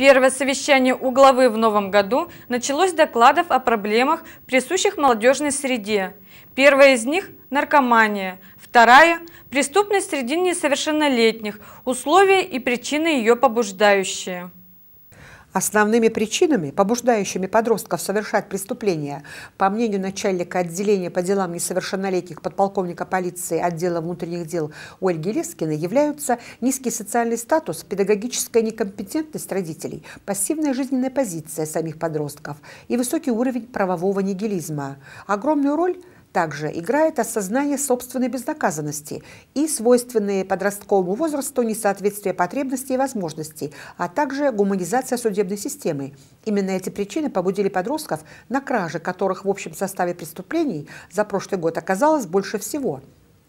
Первое совещание у главы в новом году началось с докладов о проблемах, присущих молодежной среде. Первая из них – наркомания, вторая – преступность среди несовершеннолетних, условия и причины ее побуждающие. Основными причинами, побуждающими подростков совершать преступления, по мнению начальника отделения по делам несовершеннолетних подполковника полиции отдела внутренних дел Ольги Лескиной, являются низкий социальный статус, педагогическая некомпетентность родителей, пассивная жизненная позиция самих подростков и высокий уровень правового нигилизма. Огромную роль – также играет осознание собственной безнаказанности и свойственные подростковому возрасту несоответствие потребностей и возможностей, а также гуманизация судебной системы. Именно эти причины побудили подростков, на кражи, которых в общем составе преступлений за прошлый год оказалось больше всего.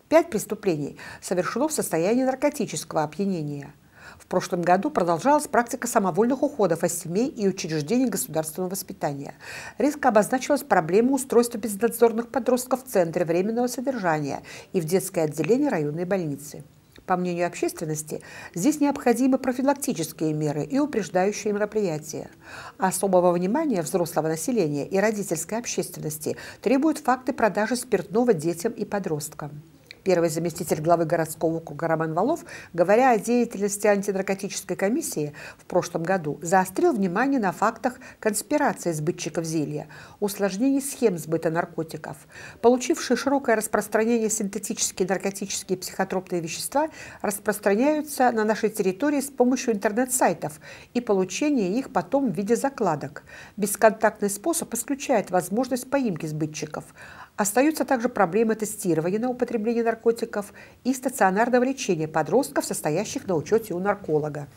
Пять преступлений совершено в состоянии наркотического опьянения – в прошлом году продолжалась практика самовольных уходов из семей и учреждений государственного воспитания. Резко обозначилась проблема устройства безнадзорных подростков в Центре временного содержания и в детское отделение районной больницы. По мнению общественности, здесь необходимы профилактические меры и упреждающие мероприятия. Особого внимания взрослого населения и родительской общественности требуют факты продажи спиртного детям и подросткам первый заместитель главы городского округа Роман Валов, говоря о деятельности антинаркотической комиссии в прошлом году, заострил внимание на фактах конспирации сбытчиков зелья, усложнений схем сбыта наркотиков. Получившие широкое распространение синтетические наркотические психотропные вещества распространяются на нашей территории с помощью интернет-сайтов и получения их потом в виде закладок. Бесконтактный способ исключает возможность поимки сбытчиков, Остаются также проблемы тестирования на употребление наркотиков и стационарного лечения подростков, состоящих на учете у нарколога.